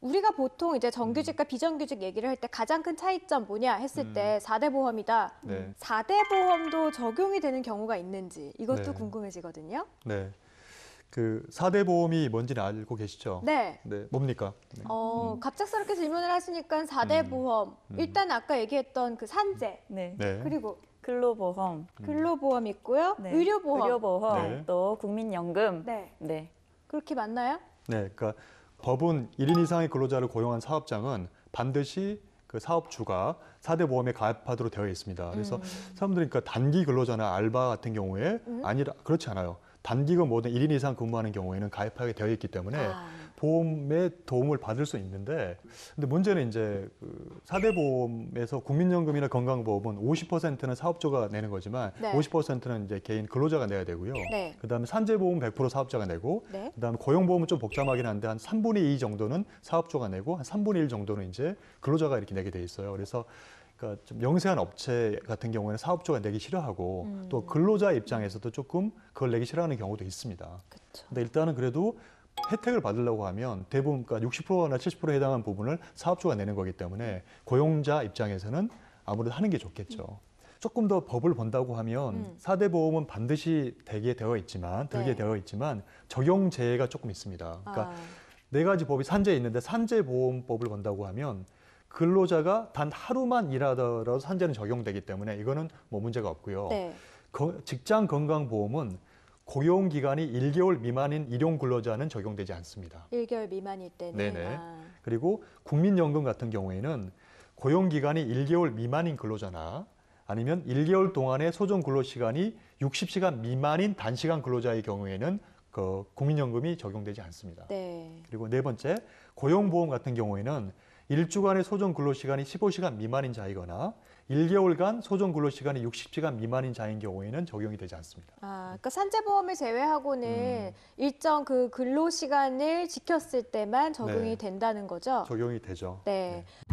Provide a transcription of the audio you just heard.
우리가 보통 이제 정규직과 음. 비정규직 얘기를 할 때 가장 큰 차이점 뭐냐 했을 음. 때사대 보험이다. 네. 사대 보험도 적용이 되는 경우가 있는지 이것도 네. 궁금해지거든요. 네. 그사대 보험이 뭔지는 알고 계시죠? 네. 네. 뭡니까? 네. 어, 음. 갑작스럽게 질문을 하시니까 사대 음. 보험. 음. 일단 아까 얘기했던 그 산재. 네. 네. 그리고 근로보험. 근로보험 있고요. 네. 의료보험. 의료보험. 또 국민연금. 네. 네. 그렇게 맞나요? 네. 그러니까 법은 1인 이상의 근로자를 고용한 사업장은 반드시 그 사업주가 4대 보험에 가입하도록 되어 있습니다. 그래서 음. 사람들이 그러니까 단기 근로자나 알바 같은 경우에 음? 아니라 그렇지 않아요. 단기가 뭐든 1인 이상 근무하는 경우에는 가입하게 되어 있기 때문에 아. 보험의 도움을 받을 수 있는데 근데 문제는 이제 그 4대 보험에서 국민연금이나 건강보험은 50%는 사업주가 내는 거지만 네. 50%는 이제 개인 근로자가 내야 되고요. 네. 그다음에 산재보험 100% 사업자가 내고 네. 그다음에 고용보험은 좀 복잡하긴 한데 한 3분의 2 정도는 사업주가 내고 한 3분의 1 정도는 이제 근로자가 이렇게 내게 돼 있어요. 그래서 그러니까 좀 영세한 업체 같은 경우에는 사업주가 내기 싫어하고 음. 또 근로자 입장에서도 조금 그걸 내기 싫어하는 경우도 있습니다. 그쵸. 근데 일단은 그래도 혜택을 받으려고 하면 대부분가 60%나 70%에 해당하는 부분을 사업주가 내는 거기 때문에 고용자 입장에서는 아무래도 하는 게 좋겠죠. 조금 더 법을 본다고 하면 음. 사대 보험은 반드시 되게 되어 있지만 들게 네. 되어 있지만 적용 제외가 조금 있습니다. 그러니까 아. 네 가지 법이 산재에 있는데 산재 보험법을 본다고 하면 근로자가 단 하루만 일하더라도 산재는 적용되기 때문에 이거는 뭐 문제가 없고요. 네. 거, 직장 건강 보험은 고용 기간이 1개월 미만인 일용 근로자는 적용되지 않습니다. 1개월 미만일 때는 네네. 아. 그리고 국민연금 같은 경우에는 고용 기간이 1개월 미만인 근로자나 아니면 1개월 동안의 소정 근로 시간이 60시간 미만인 단시간 근로자의 경우에는 그 국민연금이 적용되지 않습니다. 네. 그리고 네 번째 고용보험 같은 경우에는 1주간의 소정 근로시간이 15시간 미만인 자이거나 1개월간 소정 근로시간이 60시간 미만인 자인 경우에는 적용이 되지 않습니다. 아, 그러니까 산재보험을 제외하고는 음. 일정 그 근로시간을 지켰을 때만 적용이 네. 된다는 거죠? 적용이 되죠. 네. 네.